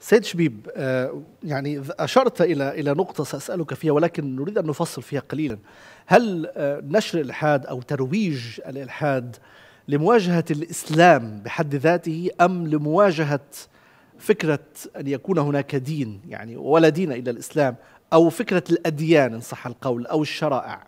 سيد شبيب آه، يعني أشرت إلى إلى نقطة سأسألك فيها ولكن نريد أن نفصل فيها قليلا هل آه، نشر الإلحاد أو ترويج الإلحاد لمواجهة الإسلام بحد ذاته أم لمواجهة فكرة أن يكون هناك دين يعني ولا دين إلا الإسلام أو فكرة الأديان إن صح القول أو الشرائع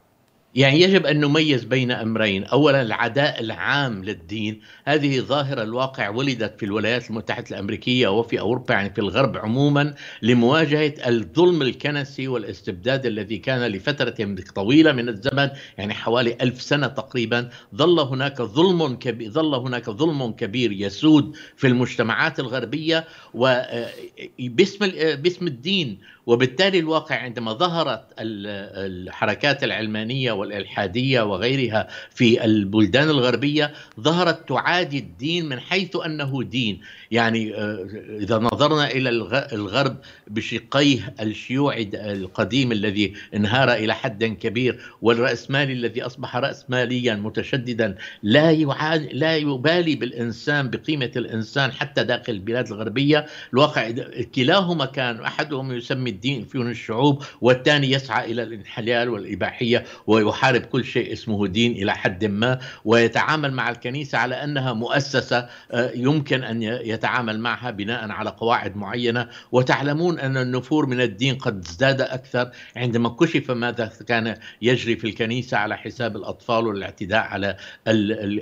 يعني يجب أن نميز بين أمرين أولا العداء العام للدين هذه ظاهرة الواقع ولدت في الولايات المتحدة الأمريكية وفي أوروبا يعني في الغرب عموما لمواجهة الظلم الكنسي والاستبداد الذي كان لفترة طويلة من الزمن يعني حوالي ألف سنة تقريبا ظل هناك ظلم كبير ظل هناك ظلم كبير يسود في المجتمعات الغربية وباسم آه، آه، باسم الدين وبالتالي الواقع عندما ظهرت الحركات العلمانية والإلحادية وغيرها في البلدان الغربية ظهرت تعادي الدين من حيث أنه دين يعني آه، إذا نظرنا إلى الغرب بشقيه الشيوعي القديم الذي انهار إلى حد كبير والرأسمالي الذي أصبح رأسماليا متشددا لا لا يبالي بالإنسان بقيمة الإنسان حتى داخل البلاد الغربية الواقع كلاهما كان أحدهم يسمي الدين فيون الشعوب والثاني يسعى إلى الانحلال والإباحية يحارب كل شيء اسمه دين الى حد ما ويتعامل مع الكنيسه على انها مؤسسه آه، يمكن ان يتعامل معها بناء على قواعد معينه وتعلمون ان النفور من الدين قد ازداد اكثر عندما كشف ماذا كان يجري في الكنيسه على حساب الاطفال والاعتداء على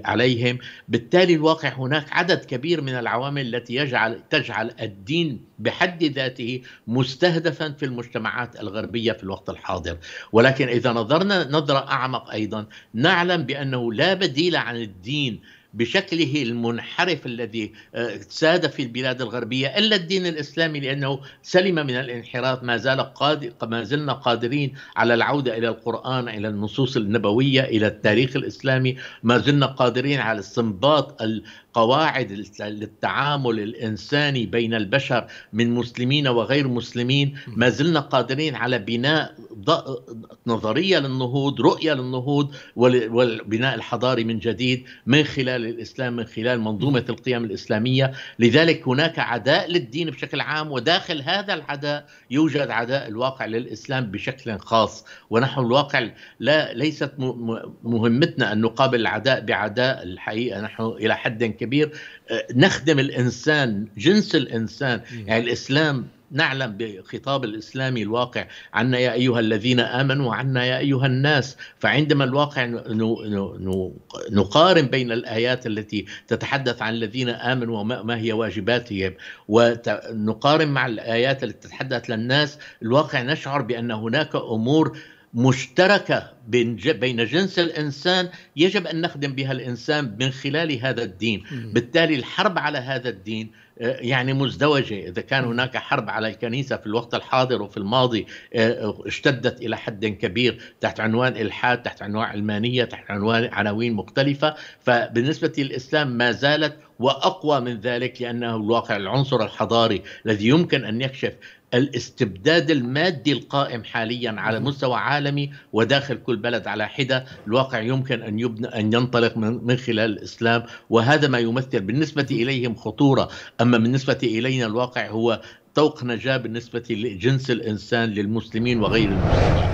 عليهم بالتالي الواقع هناك عدد كبير من العوامل التي يجعل تجعل الدين بحد ذاته مستهدفا في المجتمعات الغربيه في الوقت الحاضر ولكن اذا نظرنا نظر نظرة أعمق أيضا نعلم بأنه لا بديل عن الدين بشكله المنحرف الذي آه، ساد في البلاد الغربيه الا الدين الاسلامي لانه سلم من الانحراف ما زال قادر ما زلنا قادرين على العوده الى القران الى النصوص النبويه الى التاريخ الاسلامي ما زلنا قادرين على استنباط القواعد للتعامل الانساني بين البشر من مسلمين وغير مسلمين ما زلنا قادرين على بناء نظريه للنهوض رؤيه للنهوض والبناء الحضاري من جديد من خلال الاسلام من خلال منظومه القيم الاسلاميه لذلك هناك عداء للدين بشكل عام وداخل هذا العداء يوجد عداء الواقع للاسلام بشكل خاص ونحن الواقع لا ليست مهمتنا ان نقابل العداء بعداء الحقيقه نحن الى حد كبير آه، نخدم الانسان جنس الانسان يعني الاسلام نعلم بخطاب الاسلامي الواقع عنا يا ايها الذين امنوا وعنا يا ايها الناس فعندما الواقع نقارن بين الايات التي تتحدث عن الذين امنوا وما هي واجباتهم ونقارن مع الايات التي تتحدث للناس الواقع نشعر بان هناك امور مشتركة بين بين جنس الإنسان يجب أن نخدم بها الإنسان من خلال هذا الدين بالتالي الحرب على هذا الدين آه، يعني مزدوجة إذا كان هناك حرب على الكنيسة في الوقت الحاضر وفي الماضي آه، اشتدت إلى حد كبير تحت عنوان إلحاد تحت عنوان علمانية تحت عنوان عناوين مختلفة فبالنسبة للإسلام ما زالت واقوى من ذلك لانه الواقع العنصر الحضاري الذي يمكن ان يكشف الاستبداد المادي القائم حاليا على مستوى عالمي وداخل كل بلد على حده الواقع يمكن ان يبنى ان ينطلق من, من خلال الاسلام وهذا ما يمثل بالنسبه اليهم خطوره اما بالنسبه الينا الواقع هو طوق نجاه بالنسبه لجنس الانسان للمسلمين وغير المسلمين